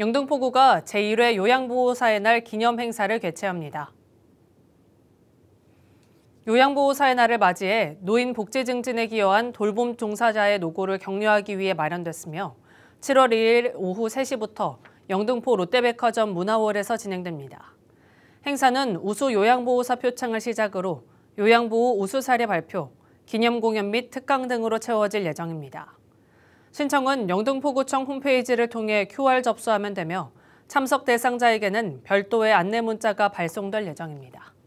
영등포구가 제1회 요양보호사의 날 기념 행사를 개최합니다. 요양보호사의 날을 맞이해 노인 복지 증진에 기여한 돌봄 종사자의 노고를 격려하기 위해 마련됐으며 7월 2일 오후 3시부터 영등포 롯데백화점 문화월에서 진행됩니다. 행사는 우수 요양보호사 표창을 시작으로 요양보호 우수사례 발표, 기념공연 및 특강 등으로 채워질 예정입니다. 신청은 영등포구청 홈페이지를 통해 QR 접수하면 되며 참석 대상자에게는 별도의 안내 문자가 발송될 예정입니다.